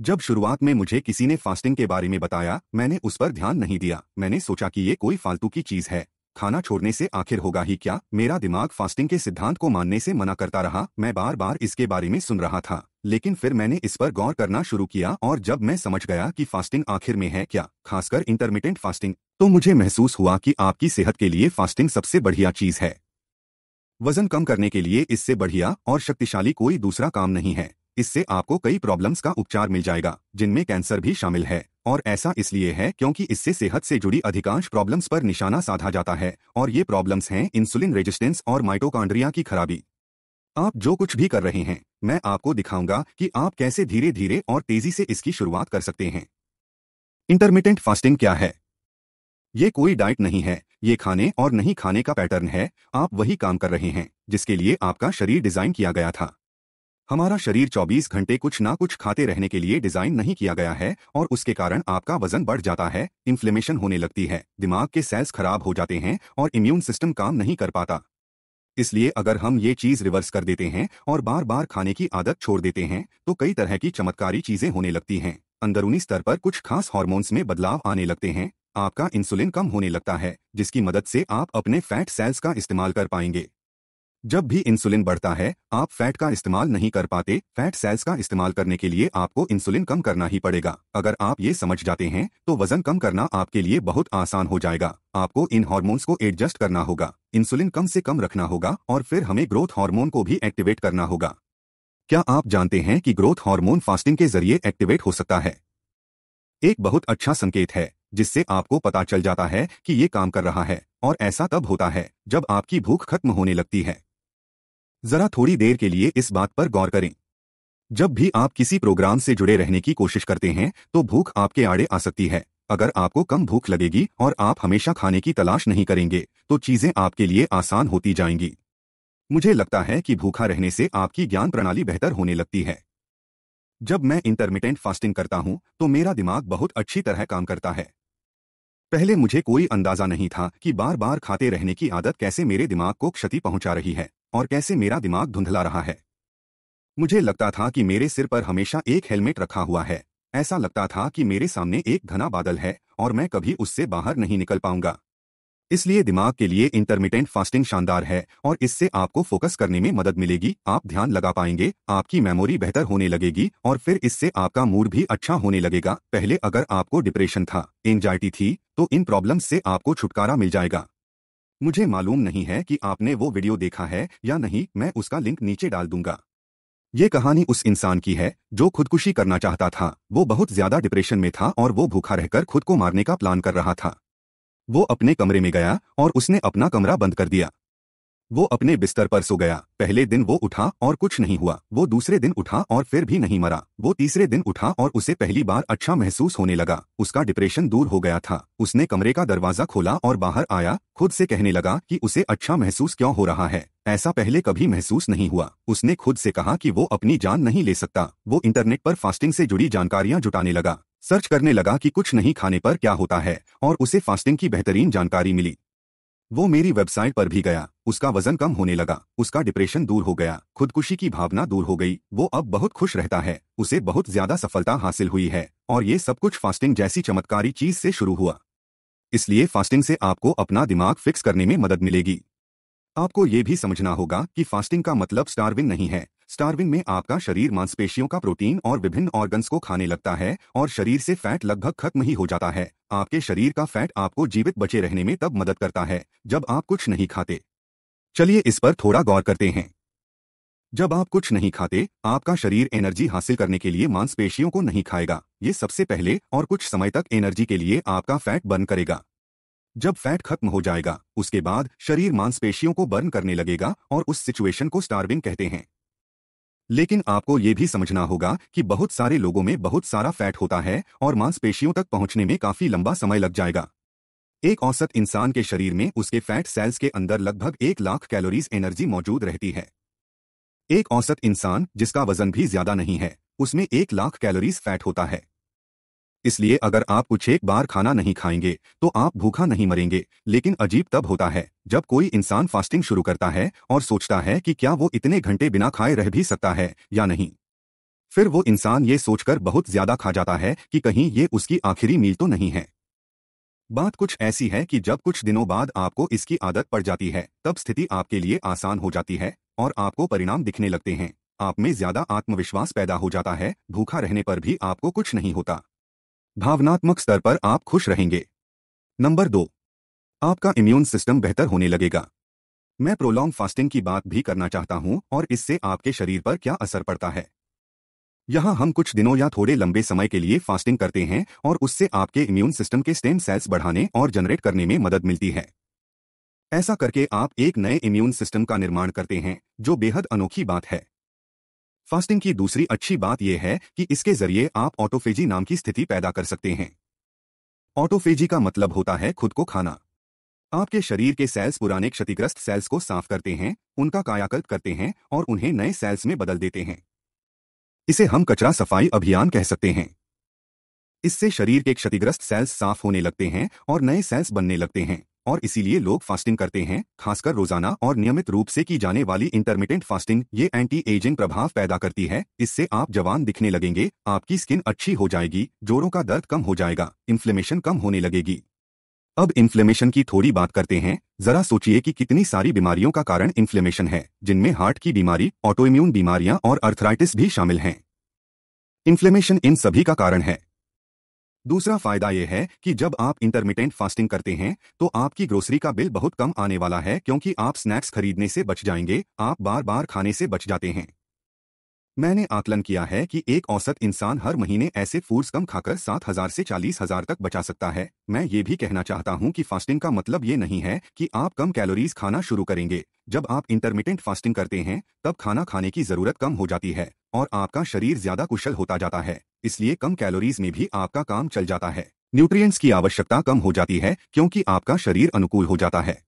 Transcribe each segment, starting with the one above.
जब शुरुआत में मुझे किसी ने फास्टिंग के बारे में बताया मैंने उस पर ध्यान नहीं दिया मैंने सोचा कि ये कोई फालतू की चीज है खाना छोड़ने से आखिर होगा ही क्या मेरा दिमाग फास्टिंग के सिद्धांत को मानने से मना करता रहा मैं बार बार इसके बारे में सुन रहा था लेकिन फिर मैंने इस पर गौर करना शुरू किया और जब मैं समझ गया कि फास्टिंग आखिर में है क्या खासकर इंटरमीडियंट फास्टिंग तो मुझे महसूस हुआ कि आपकी सेहत के लिए फास्टिंग सबसे बढ़िया चीज है वजन कम करने के लिए इससे बढ़िया और शक्तिशाली कोई दूसरा काम नहीं है इससे आपको कई प्रॉब्लम्स का उपचार मिल जाएगा जिनमें कैंसर भी शामिल है और ऐसा इसलिए है क्योंकि इससे सेहत से जुड़ी अधिकांश प्रॉब्लम्स पर निशाना साधा जाता है और ये प्रॉब्लम्स हैं इंसुलिन रेजिस्टेंस और माइटोकांड्रिया की खराबी आप जो कुछ भी कर रहे हैं मैं आपको दिखाऊंगा कि आप कैसे धीरे धीरे और तेजी से इसकी शुरुआत कर सकते हैं इंटरमीडियंट फास्टिंग क्या है ये कोई डाइट नहीं है ये खाने और नहीं खाने का पैटर्न है आप वही काम कर रहे हैं जिसके लिए आपका शरीर डिजाइन किया गया था हमारा शरीर 24 घंटे कुछ ना कुछ खाते रहने के लिए डिजाइन नहीं किया गया है और उसके कारण आपका वजन बढ़ जाता है इन्फ्लेमेशन होने लगती है दिमाग के सेल्स खराब हो जाते हैं और इम्यून सिस्टम काम नहीं कर पाता इसलिए अगर हम ये चीज रिवर्स कर देते हैं और बार बार खाने की आदत छोड़ देते हैं तो कई तरह की चमत्कारी चीजें होने लगती हैं अंदरूनी स्तर पर कुछ खास हॉर्मोन्स में बदलाव आने लगते हैं आपका इंसुलिन कम होने लगता है जिसकी मदद से आप अपने फैट सेल्स का इस्तेमाल कर पाएंगे जब भी इंसुलिन बढ़ता है आप फैट का इस्तेमाल नहीं कर पाते फैट सेल्स का इस्तेमाल करने के लिए आपको इंसुलिन कम करना ही पड़ेगा अगर आप ये समझ जाते हैं तो वजन कम करना आपके लिए बहुत आसान हो जाएगा आपको इन हार्मोन्स को एडजस्ट करना होगा इंसुलिन कम से कम रखना होगा और फिर हमें ग्रोथ हार्मोन को भी एक्टिवेट करना होगा क्या आप जानते हैं कि ग्रोथ हार्मोन फास्टिंग के जरिए एक्टिवेट हो सकता है एक बहुत अच्छा संकेत है जिससे आपको पता चल जाता है कि ये काम कर रहा है और ऐसा तब होता है जब आपकी भूख खत्म होने लगती है जरा थोड़ी देर के लिए इस बात पर गौर करें जब भी आप किसी प्रोग्राम से जुड़े रहने की कोशिश करते हैं तो भूख आपके आड़े आ सकती है अगर आपको कम भूख लगेगी और आप हमेशा खाने की तलाश नहीं करेंगे तो चीजें आपके लिए आसान होती जाएंगी मुझे लगता है कि भूखा रहने से आपकी ज्ञान प्रणाली बेहतर होने लगती है जब मैं इंटरमीडियंट फास्टिंग करता हूं तो मेरा दिमाग बहुत अच्छी तरह काम करता है पहले मुझे कोई अंदाजा नहीं था कि बार बार खाते रहने की आदत कैसे मेरे दिमाग को क्षति पहुंचा रही है और कैसे मेरा दिमाग धुंधला रहा है मुझे लगता था कि मेरे सिर पर हमेशा एक हेलमेट रखा हुआ है ऐसा लगता था कि मेरे सामने एक घना बादल है और मैं कभी उससे बाहर नहीं निकल पाऊंगा इसलिए दिमाग के लिए इंटरमीडियंट फास्टिंग शानदार है और इससे आपको फोकस करने में मदद मिलेगी आप ध्यान लगा पाएंगे आपकी मेमोरी बेहतर होने लगेगी और फिर इससे आपका मूड भी अच्छा होने लगेगा पहले अगर आपको डिप्रेशन था एंजाइटी थी तो इन प्रॉब्लम से आपको छुटकारा मिल जाएगा मुझे मालूम नहीं है कि आपने वो वीडियो देखा है या नहीं मैं उसका लिंक नीचे डाल दूंगा ये कहानी उस इंसान की है जो खुदकुशी करना चाहता था वो बहुत ज्यादा डिप्रेशन में था और वो भूखा रहकर खुद को मारने का प्लान कर रहा था वो अपने कमरे में गया और उसने अपना कमरा बंद कर दिया वो अपने बिस्तर पर सो गया पहले दिन वो उठा और कुछ नहीं हुआ वो दूसरे दिन उठा और फिर भी नहीं मरा वो तीसरे दिन उठा और उसे पहली बार अच्छा महसूस होने लगा उसका डिप्रेशन दूर हो गया था उसने कमरे का दरवाजा खोला और बाहर आया खुद से कहने लगा कि उसे अच्छा महसूस क्यों हो रहा है ऐसा पहले कभी महसूस नहीं हुआ उसने खुद से कहा कि वो अपनी जान नहीं ले सकता वो इंटरनेट पर फास्टिंग से जुड़ी जानकारियां जुटाने लगा सर्च करने लगा कि कुछ नहीं खाने पर क्या होता है और उसे फास्टिंग की बेहतरीन जानकारी मिली वो मेरी वेबसाइट पर भी गया उसका वजन कम होने लगा उसका डिप्रेशन दूर हो गया खुदकुशी की भावना दूर हो गई वो अब बहुत खुश रहता है उसे बहुत ज्यादा सफलता हासिल हुई है और ये सब कुछ फास्टिंग जैसी चमत्कारी चीज से शुरू हुआ इसलिए फास्टिंग से आपको अपना दिमाग फिक्स करने में मदद मिलेगी आपको ये भी समझना होगा कि फास्टिंग का मतलब स्टारविन नहीं है स्टार्विंग में आपका शरीर मांसपेशियों का प्रोटीन और विभिन्न ऑर्गन्स को खाने लगता है और शरीर से फैट लगभग खत्म ही हो जाता है आपके शरीर का फैट आपको जीवित बचे रहने में तब मदद करता है जब आप कुछ नहीं खाते चलिए इस पर थोड़ा गौर करते हैं जब आप कुछ नहीं खाते आपका शरीर एनर्जी हासिल करने के लिए मांसपेशियों को नहीं खाएगा ये सबसे पहले और कुछ समय तक एनर्जी के लिए आपका फैट बर्न करेगा जब फैट खत्म हो जाएगा उसके बाद शरीर मांसपेशियों को बर्न करने लगेगा और उस सिचुएशन को स्टार्विंग कहते हैं लेकिन आपको ये भी समझना होगा कि बहुत सारे लोगों में बहुत सारा फैट होता है और मांसपेशियों तक पहुंचने में काफी लंबा समय लग जाएगा एक औसत इंसान के शरीर में उसके फैट सेल्स के अंदर लगभग एक लाख कैलोरीज एनर्जी मौजूद रहती है एक औसत इंसान जिसका वजन भी ज्यादा नहीं है उसमें एक लाख कैलोरीज फैट होता है इसलिए अगर आप कुछ एक बार खाना नहीं खाएंगे तो आप भूखा नहीं मरेंगे लेकिन अजीब तब होता है जब कोई इंसान फास्टिंग शुरू करता है और सोचता है कि क्या वो इतने घंटे बिना खाए रह भी सकता है या नहीं फिर वो इंसान ये सोचकर बहुत ज्यादा खा जाता है कि कहीं ये उसकी आखिरी मील तो नहीं है बात कुछ ऐसी है कि जब कुछ दिनों बाद आपको इसकी आदत पड़ जाती है तब स्थिति आपके लिए आसान हो जाती है और आपको परिणाम दिखने लगते हैं आप में ज्यादा आत्मविश्वास पैदा हो जाता है भूखा रहने पर भी आपको कुछ नहीं होता भावनात्मक स्तर पर आप खुश रहेंगे नंबर दो आपका इम्यून सिस्टम बेहतर होने लगेगा मैं प्रोलॉन्ग फास्टिंग की बात भी करना चाहता हूं और इससे आपके शरीर पर क्या असर पड़ता है यहां हम कुछ दिनों या थोड़े लंबे समय के लिए फास्टिंग करते हैं और उससे आपके इम्यून सिस्टम के स्टेम सेल्स बढ़ाने और जनरेट करने में मदद मिलती है ऐसा करके आप एक नए इम्यून सिस्टम का निर्माण करते हैं जो बेहद अनोखी बात है फास्टिंग की दूसरी अच्छी बात यह है कि इसके जरिए आप ऑटोफेजी नाम की स्थिति पैदा कर सकते हैं ऑटोफेजी का मतलब होता है खुद को खाना आपके शरीर के सेल्स पुराने क्षतिग्रस्त सेल्स को साफ करते हैं उनका कायाकल्प करते हैं और उन्हें नए सेल्स में बदल देते हैं इसे हम कचरा सफाई अभियान कह सकते हैं इससे शरीर के क्षतिग्रस्त सेल्स साफ होने लगते हैं और नए सेल्स बनने लगते हैं और इसीलिए लोग फास्टिंग करते हैं खासकर रोजाना और नियमित रूप से की जाने वाली इंटरमीडियंट फास्टिंग ये एंटी एजिंग प्रभाव पैदा करती है इससे आप जवान दिखने लगेंगे आपकी स्किन अच्छी हो जाएगी जोरों का दर्द कम हो जाएगा इन्फ्लेमेशन कम होने लगेगी अब इन्फ्लेमेशन की थोड़ी बात करते हैं जरा सोचिए कि कितनी सारी बीमारियों का कारण इन्फ्लेमेशन है जिनमें हार्ट की बीमारी ऑटोइम्यून बीमारियां और अर्थराइटिस भी शामिल हैं इन्फ्लेमेशन इन सभी का कारण है दूसरा फायदा यह है कि जब आप इंटरमीडियंट फास्टिंग करते हैं तो आपकी ग्रोसरी का बिल बहुत कम आने वाला है क्योंकि आप स्नैक्स खरीदने से बच जाएंगे आप बार बार खाने से बच जाते हैं मैंने आकलन किया है कि एक औसत इंसान हर महीने ऐसे फूड्स कम खाकर सात हजार से चालीस हजार तक बचा सकता है मैं ये भी कहना चाहता हूँ कि फास्टिंग का मतलब ये नहीं है कि आप कम कैलोरीज खाना शुरू करेंगे जब आप इंटरमीडियंट फास्टिंग करते हैं तब खाना खाने की जरूरत कम हो जाती है और आपका शरीर ज्यादा कुशल होता जाता है इसलिए कम कैलोरीज में भी आपका काम चल जाता है न्यूट्रिय की आवश्यकता कम हो जाती है क्योंकि आपका शरीर अनुकूल हो जाता है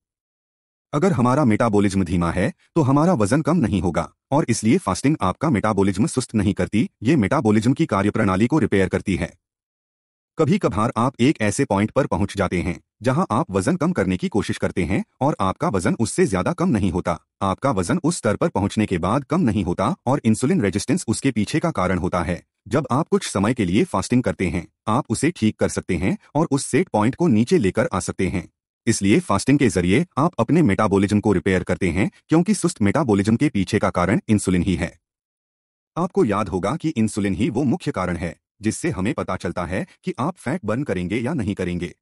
अगर हमारा मेटाबोलिज्म धीमा है तो हमारा वजन कम नहीं होगा और इसलिए फास्टिंग आपका मेटाबॉलिज्म सुस्त नहीं करती ये मेटाबॉलिज्म की कार्यप्रणाली को रिपेयर करती है कभी कभार आप एक ऐसे पॉइंट पर पहुंच जाते हैं जहां आप वजन कम करने की कोशिश करते हैं और आपका वजन उससे ज्यादा कम नहीं होता आपका वजन उस स्तर पर पहुंचने के बाद कम नहीं होता और इंसुलिन रेजिस्टेंस उसके पीछे का कारण होता है जब आप कुछ समय के लिए फास्टिंग करते हैं आप उसे ठीक कर सकते हैं और उस सेट पॉइंट को नीचे लेकर आ सकते हैं इसलिए फास्टिंग के जरिए आप अपने मेटाबॉलिज्म को रिपेयर करते हैं क्योंकि सुस्त मेटाबॉलिज्म के पीछे का कारण इंसुलिन ही है आपको याद होगा कि इंसुलिन ही वो मुख्य कारण है जिससे हमें पता चलता है कि आप फैट बर्न करेंगे या नहीं करेंगे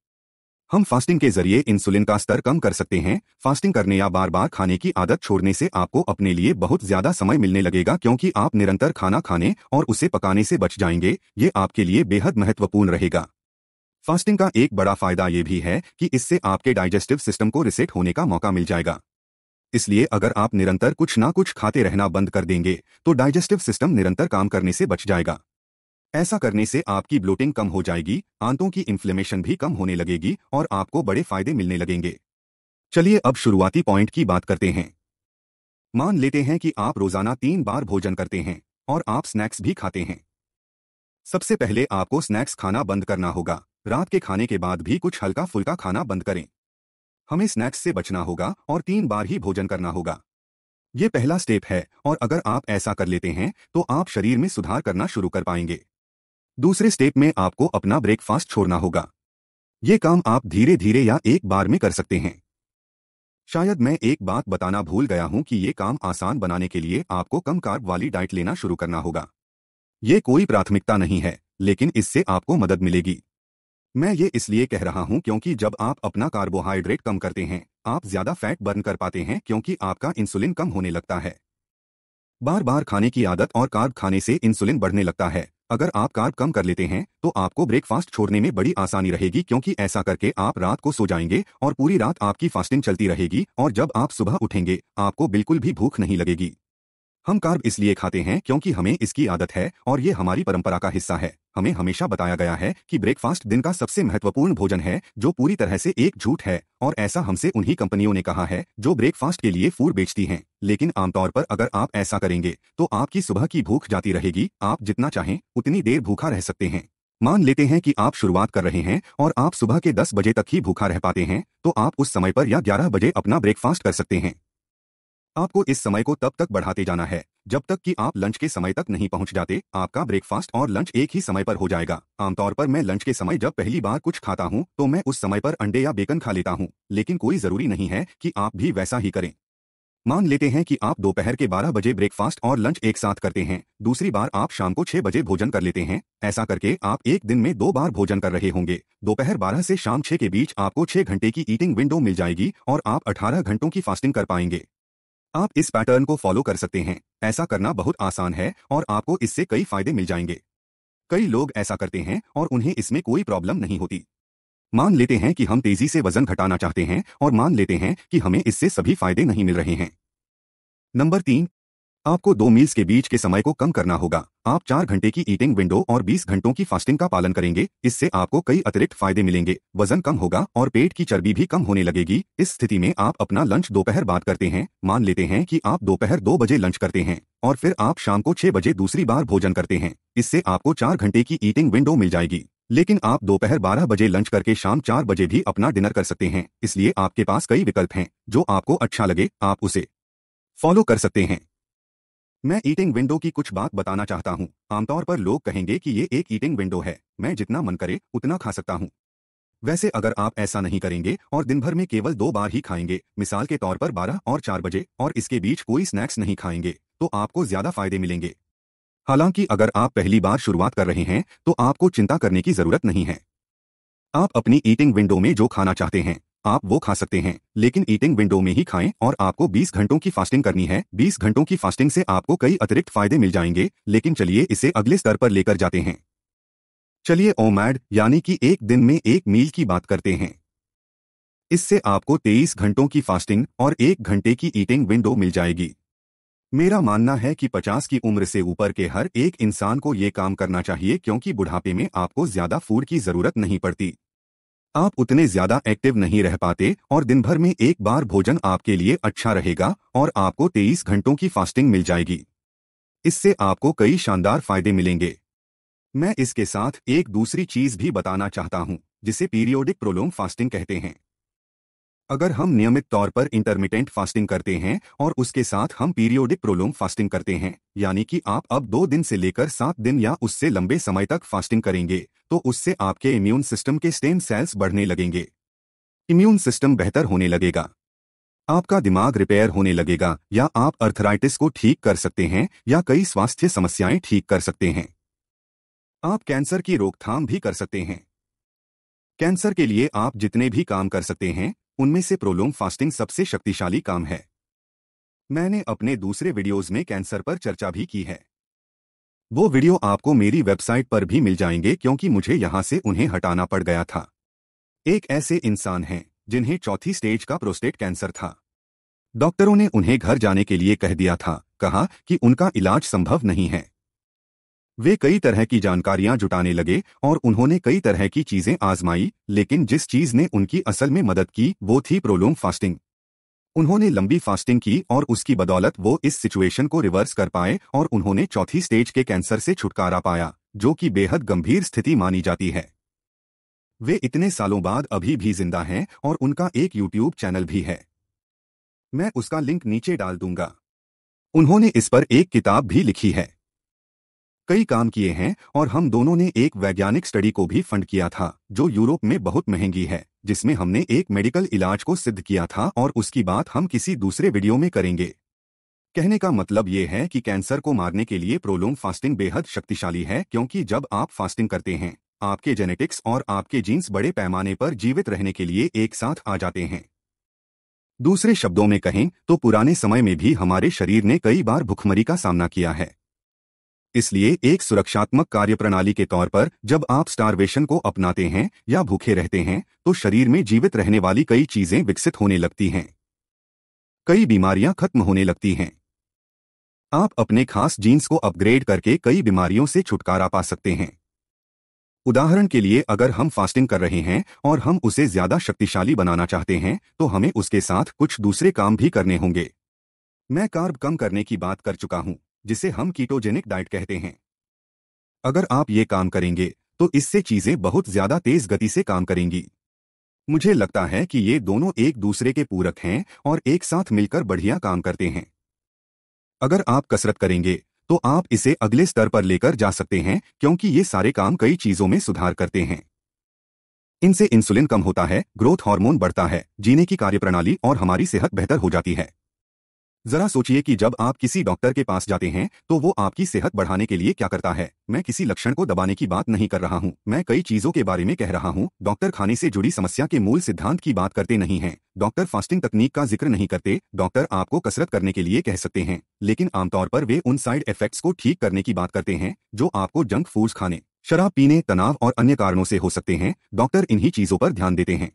हम फास्टिंग के जरिए इंसुलिन का स्तर कम कर सकते हैं फास्टिंग करने या बार बार खाने की आदत छोड़ने से आपको अपने लिए बहुत ज्यादा समय मिलने लगेगा क्योंकि आप निरंतर खाना खाने और उसे पकाने से बच जाएंगे ये आपके लिए बेहद महत्वपूर्ण रहेगा फास्टिंग का एक बड़ा फायदा यह भी है कि इससे आपके डाइजेस्टिव सिस्टम को रिसेट होने का मौका मिल जाएगा इसलिए अगर आप निरंतर कुछ ना कुछ खाते रहना बंद कर देंगे तो डाइजेस्टिव सिस्टम निरंतर काम करने से बच जाएगा ऐसा करने से आपकी ब्लोटिंग कम हो जाएगी आंतों की इन्फ्लेमेशन भी कम होने लगेगी और आपको बड़े फायदे मिलने लगेंगे चलिए अब शुरुआती पॉइंट की बात करते हैं मान लेते हैं कि आप रोजाना तीन बार भोजन करते हैं और आप स्नैक्स भी खाते हैं सबसे पहले आपको स्नैक्स खाना बंद करना होगा रात के खाने के बाद भी कुछ हल्का फुल्का खाना बंद करें हमें स्नैक्स से बचना होगा और तीन बार ही भोजन करना होगा ये पहला स्टेप है और अगर आप ऐसा कर लेते हैं तो आप शरीर में सुधार करना शुरू कर पाएंगे दूसरे स्टेप में आपको अपना ब्रेकफास्ट छोड़ना होगा ये काम आप धीरे धीरे या एक बार में कर सकते हैं शायद मैं एक बात बताना भूल गया हूं कि ये काम आसान बनाने के लिए आपको कम कार्ब वाली डाइट लेना शुरू करना होगा ये कोई प्राथमिकता नहीं है लेकिन इससे आपको मदद मिलेगी मैं ये इसलिए कह रहा हूं क्योंकि जब आप अपना कार्बोहाइड्रेट कम करते हैं आप ज्यादा फैट बर्न कर पाते हैं क्योंकि आपका इंसुलिन कम होने लगता है बार बार खाने की आदत और कार्ब खाने से इंसुलिन बढ़ने लगता है अगर आप कार्ब कम कर लेते हैं तो आपको ब्रेकफास्ट छोड़ने में बड़ी आसानी रहेगी क्योंकि ऐसा करके आप रात को सो जाएंगे और पूरी रात आपकी फास्टिंग चलती रहेगी और जब आप सुबह उठेंगे आपको बिल्कुल भी भूख नहीं लगेगी हम कार्ब इसलिए खाते हैं क्योंकि हमें इसकी आदत है और ये हमारी परंपरा का हिस्सा है हमें हमेशा बताया गया है कि ब्रेकफास्ट दिन का सबसे महत्वपूर्ण भोजन है जो पूरी तरह से एक झूठ है और ऐसा हमसे उन्हीं कंपनियों ने कहा है जो ब्रेकफास्ट के लिए फूड बेचती हैं लेकिन आमतौर पर अगर आप ऐसा करेंगे तो आपकी सुबह की भूख जाती रहेगी आप जितना चाहें उतनी देर भूखा रह सकते हैं मान लेते हैं कि आप शुरुआत कर रहे हैं और आप सुबह के दस बजे तक ही भूखा रह पाते हैं तो आप उस समय पर या ग्यारह बजे अपना ब्रेकफास्ट कर सकते हैं आपको इस समय को तब तक बढ़ाते जाना है जब तक कि आप लंच के समय तक नहीं पहुंच जाते आपका ब्रेकफास्ट और लंच एक ही समय पर हो जाएगा आमतौर पर मैं लंच के समय जब पहली बार कुछ खाता हूं तो मैं उस समय पर अंडे या बेकन खा लेता हूं लेकिन कोई जरूरी नहीं है कि आप भी वैसा ही करें मान लेते हैं कि आप दोपहर के बारह बजे ब्रेकफास्ट और लंच एक साथ करते हैं दूसरी बार आप शाम को छह बजे भोजन कर लेते हैं ऐसा करके आप एक दिन में दो बार भोजन कर रहे होंगे दोपहर बारह से शाम छह के बीच आपको छह घंटे की ईटिंग विंडो मिल जाएगी और आप अठारह घंटों की फास्टिंग कर पाएंगे आप इस पैटर्न को फॉलो कर सकते हैं ऐसा करना बहुत आसान है और आपको इससे कई फायदे मिल जाएंगे कई लोग ऐसा करते हैं और उन्हें इसमें कोई प्रॉब्लम नहीं होती मान लेते हैं कि हम तेजी से वजन घटाना चाहते हैं और मान लेते हैं कि हमें इससे सभी फायदे नहीं मिल रहे हैं नंबर तीन आपको दो मील्स के बीच के समय को कम करना होगा आप चार घंटे की ईटिंग विंडो और बीस घंटों की फास्टिंग का पालन करेंगे इससे आपको कई अतिरिक्त फायदे मिलेंगे वजन कम होगा और पेट की चर्बी भी कम होने लगेगी इस स्थिति में आप अपना लंच दोपहर बाद करते हैं मान लेते हैं कि आप दोपहर दो बजे लंच करते हैं और फिर आप शाम को छह बजे दूसरी बार भोजन करते हैं इससे आपको चार घंटे की ईटिंग विंडो मिल जाएगी लेकिन आप दोपहर 12 बजे लंच करके शाम 4 बजे भी अपना डिनर कर सकते हैं इसलिए आपके पास कई विकल्प हैं जो आपको अच्छा लगे आप उसे फॉलो कर सकते हैं मैं ईटिंग विंडो की कुछ बात बताना चाहता हूँ आमतौर पर लोग कहेंगे कि ये एक ईटिंग विंडो है मैं जितना मन करे उतना खा सकता हूँ वैसे अगर आप ऐसा नहीं करेंगे और दिन भर में केवल दो बार ही खाएंगे मिसाल के तौर पर 12 और 4 बजे और इसके बीच कोई स्नैक्स नहीं खाएंगे तो आपको ज्यादा फायदे मिलेंगे हालांकि अगर आप पहली बार शुरुआत कर रहे हैं तो आपको चिंता करने की जरूरत नहीं है आप अपनी ईटिंग विंडो में जो खाना चाहते हैं आप वो खा सकते हैं लेकिन ईटिंग विंडो में ही खाएं और आपको 20 घंटों की फास्टिंग करनी है 20 घंटों की फास्टिंग से आपको कई अतिरिक्त फायदे मिल जाएंगे लेकिन चलिए इसे अगले स्तर पर लेकर जाते हैं चलिए ओमैड यानी कि एक दिन में एक मील की बात करते हैं इससे आपको 23 घंटों की फास्टिंग और एक घंटे की ईटिंग विंडो मिल जाएगी मेरा मानना है कि 50 की उम्र से ऊपर के हर एक इंसान को ये काम करना चाहिए क्योंकि बुढ़ापे में आपको ज्यादा फूड की जरूरत नहीं पड़ती आप उतने ज्यादा एक्टिव नहीं रह पाते और दिन भर में एक बार भोजन आपके लिए अच्छा रहेगा और आपको 23 घंटों की फास्टिंग मिल जाएगी इससे आपको कई शानदार फायदे मिलेंगे मैं इसके साथ एक दूसरी चीज भी बताना चाहता हूं जिसे पीरियोडिक प्रोलोम फास्टिंग कहते हैं अगर हम नियमित तौर पर इंटरमीडियंट फास्टिंग करते हैं और उसके साथ हम पीरियोडिक प्रोलोम फास्टिंग करते हैं यानी कि आप अब दो दिन से लेकर सात दिन या उससे लंबे समय तक फास्टिंग करेंगे तो उससे आपके इम्यून सिस्टम के स्टेम सेल्स बढ़ने लगेंगे इम्यून सिस्टम बेहतर होने लगेगा आपका दिमाग रिपेयर होने लगेगा या आप अर्थराइटिस को ठीक कर सकते हैं या कई स्वास्थ्य समस्याएं ठीक कर सकते हैं आप कैंसर की रोकथाम भी कर सकते हैं कैंसर के लिए आप जितने भी काम कर सकते हैं उनमें से प्रोलोम फास्टिंग सबसे शक्तिशाली काम है मैंने अपने दूसरे वीडियोस में कैंसर पर चर्चा भी की है वो वीडियो आपको मेरी वेबसाइट पर भी मिल जाएंगे क्योंकि मुझे यहां से उन्हें हटाना पड़ गया था एक ऐसे इंसान हैं जिन्हें चौथी स्टेज का प्रोस्टेट कैंसर था डॉक्टरों ने उन्हें घर जाने के लिए कह दिया था कहा कि उनका इलाज संभव नहीं है वे कई तरह की जानकारियां जुटाने लगे और उन्होंने कई तरह की चीजें आजमाई लेकिन जिस चीज ने उनकी असल में मदद की वो थी प्रोलोम फास्टिंग उन्होंने लंबी फास्टिंग की और उसकी बदौलत वो इस सिचुएशन को रिवर्स कर पाए और उन्होंने चौथी स्टेज के कैंसर से छुटकारा पाया जो कि बेहद गंभीर स्थिति मानी जाती है वे इतने सालों बाद अभी भी जिंदा हैं और उनका एक यूट्यूब चैनल भी है मैं उसका लिंक नीचे डाल दूंगा उन्होंने इस पर एक किताब भी लिखी है कई काम किए हैं और हम दोनों ने एक वैज्ञानिक स्टडी को भी फंड किया था जो यूरोप में बहुत महंगी है जिसमें हमने एक मेडिकल इलाज को सिद्ध किया था और उसकी बात हम किसी दूसरे वीडियो में करेंगे कहने का मतलब ये है कि कैंसर को मारने के लिए प्रोलोम फास्टिंग बेहद शक्तिशाली है क्योंकि जब आप फास्टिंग करते हैं आपके जेनेटिक्स और आपके जीन्स बड़े पैमाने पर जीवित रहने के लिए एक साथ आ जाते हैं दूसरे शब्दों में कहें तो पुराने समय में भी हमारे शरीर ने कई बार भुखमरी का सामना किया है इसलिए एक सुरक्षात्मक कार्यप्रणाली के तौर पर जब आप स्टारवेशन को अपनाते हैं या भूखे रहते हैं तो शरीर में जीवित रहने वाली कई चीजें विकसित होने लगती हैं कई बीमारियां खत्म होने लगती हैं आप अपने खास जीन्स को अपग्रेड करके कई बीमारियों से छुटकारा पा सकते हैं उदाहरण के लिए अगर हम फास्टिंग कर रहे हैं और हम उसे ज्यादा शक्तिशाली बनाना चाहते हैं तो हमें उसके साथ कुछ दूसरे काम भी करने होंगे मैं कार्ब कम करने की बात कर चुका हूं जिसे हम कीटोजेनिक डाइट कहते हैं अगर आप ये काम करेंगे तो इससे चीजें बहुत ज्यादा तेज गति से काम करेंगी मुझे लगता है कि ये दोनों एक दूसरे के पूरक हैं और एक साथ मिलकर बढ़िया काम करते हैं अगर आप कसरत करेंगे तो आप इसे अगले स्तर पर लेकर जा सकते हैं क्योंकि ये सारे काम कई चीजों में सुधार करते हैं इनसे इंसुलिन कम होता है ग्रोथ हार्मोन बढ़ता है जीने की कार्यप्रणाली और हमारी सेहत बेहतर हो जाती है जरा सोचिए कि जब आप किसी डॉक्टर के पास जाते हैं तो वो आपकी सेहत बढ़ाने के लिए क्या करता है मैं किसी लक्षण को दबाने की बात नहीं कर रहा हूँ मैं कई चीजों के बारे में कह रहा हूँ डॉक्टर खाने से जुड़ी समस्या के मूल सिद्धांत की बात करते नहीं हैं डॉक्टर फास्टिंग तकनीक का जिक्र नहीं करते डॉक्टर आपको कसरत करने के लिए कह सकते हैं लेकिन आमतौर पर वे उन साइड इफेक्ट्स को ठीक करने की बात करते हैं जो आपको जंक फूड खाने शराब पीने तनाव और अन्य कारणों से हो सकते हैं डॉक्टर इन्हीं चीजों पर ध्यान देते हैं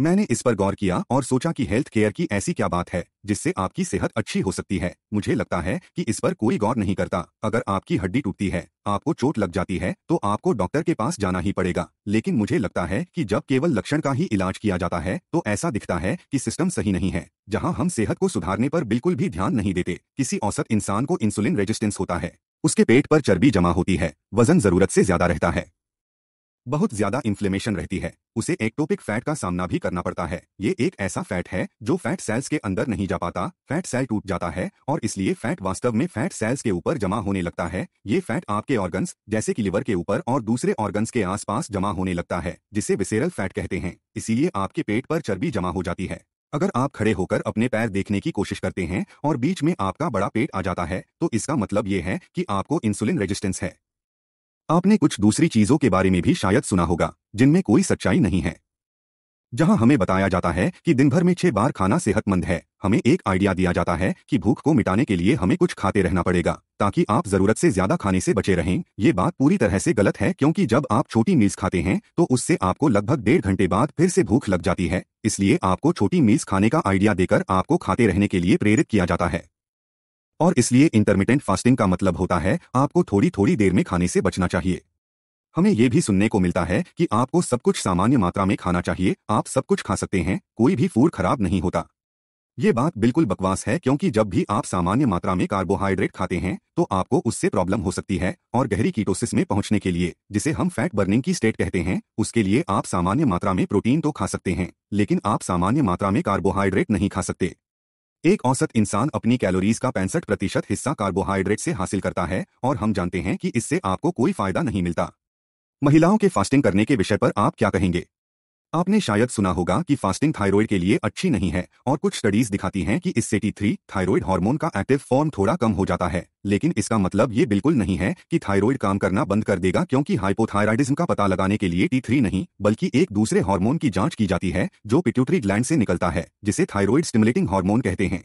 मैंने इस पर गौर किया और सोचा कि हेल्थ केयर की ऐसी क्या बात है जिससे आपकी सेहत अच्छी हो सकती है मुझे लगता है कि इस पर कोई गौर नहीं करता अगर आपकी हड्डी टूटती है आपको चोट लग जाती है तो आपको डॉक्टर के पास जाना ही पड़ेगा लेकिन मुझे लगता है कि जब केवल लक्षण का ही इलाज किया जाता है तो ऐसा दिखता है कि सिस्टम सही नहीं है जहाँ हम सेहत को सुधारने पर बिल्कुल भी ध्यान नहीं देते किसी औसत इंसान को इंसुलिन रेजिस्टेंस होता है उसके पेट पर चर्बी जमा होती है वजन जरूरत से ज्यादा रहता है बहुत ज्यादा इन्फ्लेमेशन रहती है उसे एक्टोपिक फैट का सामना भी करना पड़ता है ये एक ऐसा फैट है जो फैट सेल्स के अंदर नहीं जा पाता फैट सेल टूट जाता है और इसलिए फैट वास्तव में फैट सेल्स के ऊपर जमा होने लगता है ये फैट आपके ऑर्गन्स जैसे कि लिवर के ऊपर और दूसरे ऑर्गन्स के आसपास जमा होने लगता है जिसे विसेरल फैट कहते हैं इसीलिए आपके पेट पर चर्बी जमा हो जाती है अगर आप खड़े होकर अपने पैर देखने की कोशिश करते हैं और बीच में आपका बड़ा पेट आ जाता है तो इसका मतलब ये है कि आपको इंसुलिन रेजिस्टेंस है आपने कुछ दूसरी चीजों के बारे में भी शायद सुना होगा जिनमें कोई सच्चाई नहीं है जहां हमें बताया जाता है कि दिन भर में छह बार खाना सेहतमंद है हमें एक आइडिया दिया जाता है कि भूख को मिटाने के लिए हमें कुछ खाते रहना पड़ेगा ताकि आप जरूरत से ज्यादा खाने से बचे रहें ये बात पूरी तरह से गलत है क्योंकि जब आप छोटी मील्स खाते हैं तो उससे आपको लगभग डेढ़ घंटे बाद फिर से भूख लग जाती है इसलिए आपको छोटी मील्स खाने का आइडिया देकर आपको खाते रहने के लिए प्रेरित किया जाता है और इसलिए इंटरमीडियंट फास्टिंग का मतलब होता है आपको थोड़ी थोड़ी देर में खाने से बचना चाहिए हमें यह भी सुनने को मिलता है कि आपको सब कुछ सामान्य मात्रा में खाना चाहिए आप सब कुछ खा सकते हैं कोई भी फूड खराब नहीं होता ये बात बिल्कुल बकवास है क्योंकि जब भी आप सामान्य मात्रा में कार्बोहाइड्रेट खाते हैं तो आपको उससे प्रॉब्लम हो सकती है और गहरी कीटोसिस में पहुंचने के लिए जिसे हम फैट बर्निंग की स्टेट कहते हैं उसके लिए आप सामान्य मात्रा में प्रोटीन तो खा सकते हैं लेकिन आप सामान्य मात्रा में कार्बोहाइड्रेट नहीं खा सकते एक औसत इंसान अपनी कैलोरीज का पैंसठ प्रतिशत हिस्सा कार्बोहाइड्रेट से हासिल करता है और हम जानते हैं कि इससे आपको कोई फायदा नहीं मिलता महिलाओं के फास्टिंग करने के विषय पर आप क्या कहेंगे आपने शायद सुना होगा कि फास्टिंग थायराइड के लिए अच्छी नहीं है और कुछ स्टडीज दिखाती हैं कि इससे टी थ्री थायरॉयड हार्मोन का एक्टिव फॉर्म थोड़ा कम हो जाता है लेकिन इसका मतलब ये बिल्कुल नहीं है कि थायरॉयड काम करना बंद कर देगा क्योंकि हाइपोथायराइडिज्म का पता लगाने के लिए टी थ्री नहीं बल्कि एक दूसरे हार्मोन की जांच की जाती है जो पिट्यूटरी ग्लैंड से निकलता है जिसे थायरॉयड स्टिमुलेटिंग हार्मोन कहते हैं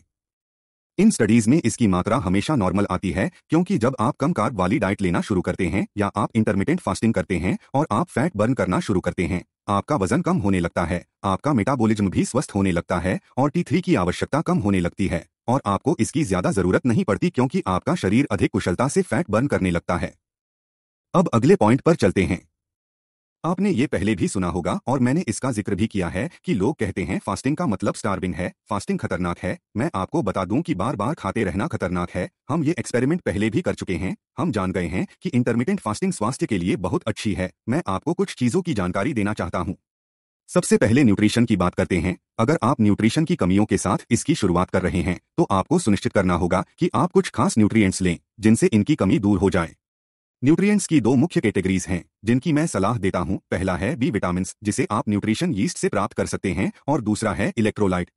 इन स्टडीज में इसकी मात्रा हमेशा नॉर्मल आती है क्योंकि जब आप कम कार्ब वाली डाइट लेना शुरू करते हैं या आप इंटरमीडियंट फास्टिंग करते हैं और आप फैट बर्न करना शुरू करते हैं आपका वजन कम होने लगता है आपका मेटाबोलिज्म भी स्वस्थ होने लगता है और टी की आवश्यकता कम होने लगती है और आपको इसकी ज्यादा जरूरत नहीं पड़ती क्योंकि आपका शरीर अधिक कुशलता से फैट बर्न करने लगता है अब अगले पॉइंट पर चलते हैं आपने ये पहले भी सुना होगा और मैंने इसका जिक्र भी किया है कि लोग कहते हैं फास्टिंग का मतलब स्टार्विंग है फास्टिंग खतरनाक है मैं आपको बता दूं कि बार बार खाते रहना खतरनाक है हम ये एक्सपेरिमेंट पहले भी कर चुके हैं हम जान गए हैं कि इंटरमीडियंट फास्टिंग स्वास्थ्य के लिए बहुत अच्छी है मैं आपको कुछ चीज़ों की जानकारी देना चाहता हूँ सबसे पहले न्यूट्रिशन की बात करते हैं अगर आप न्यूट्रिशन की कमियों के साथ इसकी शुरुआत कर रहे हैं तो आपको सुनिश्चित करना होगा कि आप कुछ खास न्यूट्रिएंट्स लें जिनसे इनकी कमी दूर हो जाए न्यूट्रिएंट्स की दो मुख्य कैटेगरीज हैं जिनकी मैं सलाह देता हूं पहला है बी विटामिन जिसे आप न्यूट्रिशन यीस्ट से प्राप्त कर सकते हैं और दूसरा है इलेक्ट्रोलाइट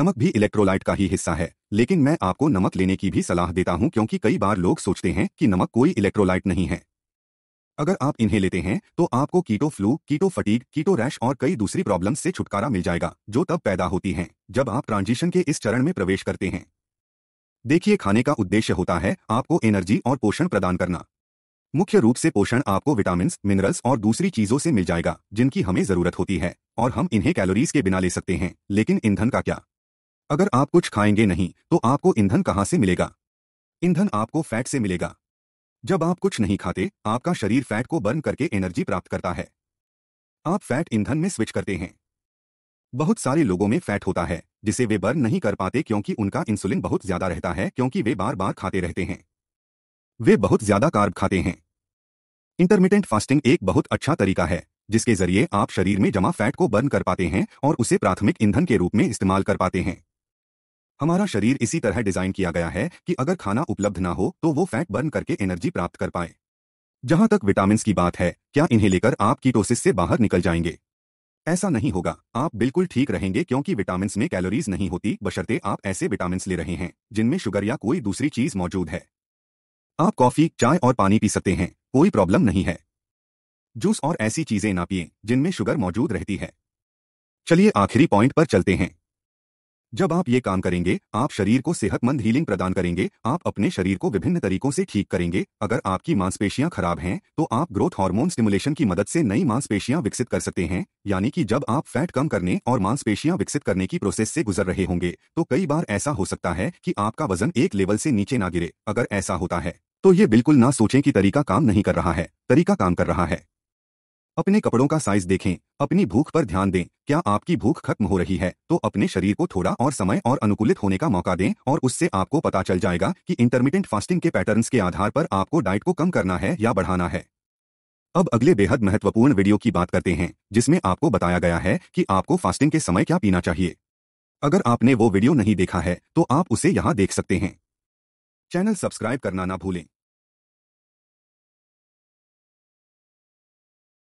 नमक भी इलेक्ट्रोलाइट का ही हिस्सा है लेकिन मैं आपको नमक लेने की भी सलाह देता हूं क्योंकि कई बार लोग सोचते हैं कि नमक कोई इलेक्ट्रोलाइट नहीं है अगर आप इन्हें लेते हैं तो आपको keto flu keto fatigue keto rash और कई दूसरी प्रॉब्लम से छुटकारा मिल जाएगा जो तब पैदा होती हैं जब आप ट्रांजिशन के इस चरण में प्रवेश करते हैं देखिए खाने का उद्देश्य होता है आपको एनर्जी और पोषण प्रदान करना मुख्य रूप से पोषण आपको विटामिन मिनरल्स और दूसरी चीजों से मिल जाएगा जिनकी हमें जरूरत होती है और हम इन्हें कैलोरीज के बिना ले सकते हैं लेकिन ईंधन का क्या अगर आप कुछ खाएंगे नहीं तो आपको ईंधन कहाँ से मिलेगा ईंधन आपको फैट से मिलेगा जब आप कुछ नहीं खाते आपका शरीर फैट को बर्न करके एनर्जी प्राप्त करता है आप फैट ईंधन में स्विच करते हैं बहुत सारे लोगों में फैट होता है जिसे वे बर्न नहीं कर पाते क्योंकि उनका इंसुलिन बहुत ज्यादा रहता है क्योंकि वे बार बार खाते रहते हैं वे बहुत ज्यादा कार्ब खाते हैं इंटरमीडियंट फास्टिंग एक बहुत अच्छा तरीका है जिसके जरिए आप शरीर में जमा फैट को बर्न कर पाते हैं और उसे प्राथमिक ईंधन के रूप में इस्तेमाल कर पाते हैं हमारा शरीर इसी तरह डिजाइन किया गया है कि अगर खाना उपलब्ध ना हो तो वो फैट बर्न करके एनर्जी प्राप्त कर पाए जहां तक विटामिन की बात है क्या इन्हें लेकर आप कीटोसिस से बाहर निकल जाएंगे ऐसा नहीं होगा आप बिल्कुल ठीक रहेंगे क्योंकि विटामिन में कैलोरीज नहीं होती बशर्ते आप ऐसे विटामिन ले रहे हैं जिनमें शुगर या कोई दूसरी चीज मौजूद है आप कॉफी चाय और पानी पी सकते हैं कोई प्रॉब्लम नहीं है जूस और ऐसी चीजें ना पिए जिनमें शुगर मौजूद रहती है चलिए आखिरी पॉइंट पर चलते हैं जब आप ये काम करेंगे आप शरीर को सेहतमंद हीलिंग प्रदान करेंगे आप अपने शरीर को विभिन्न तरीकों से ठीक करेंगे अगर आपकी मांसपेशियां खराब हैं तो आप ग्रोथ हार्मोन स्टिमुलेशन की मदद से नई मांसपेशियां विकसित कर सकते हैं यानी कि जब आप फैट कम करने और मांसपेशियां विकसित करने की प्रोसेस से गुजर रहे होंगे तो कई बार ऐसा हो सकता है कि आपका वजन एक लेवल से नीचे ना गिरे अगर ऐसा होता है तो ये बिल्कुल ना सोचें कि तरीका काम नहीं कर रहा है तरीका काम कर रहा है अपने कपड़ों का साइज देखें अपनी भूख पर ध्यान दें क्या आपकी भूख खत्म हो रही है तो अपने शरीर को थोड़ा और समय और अनुकूलित होने का मौका दें और उससे आपको पता चल जाएगा कि इंटरमीडियंट फास्टिंग के पैटर्न्स के आधार पर आपको डाइट को कम करना है या बढ़ाना है अब अगले बेहद महत्वपूर्ण वीडियो की बात करते हैं जिसमें आपको बताया गया है कि आपको फास्टिंग के समय क्या पीना चाहिए अगर आपने वो वीडियो नहीं देखा है तो आप उसे यहाँ देख सकते हैं चैनल सब्सक्राइब करना ना भूलें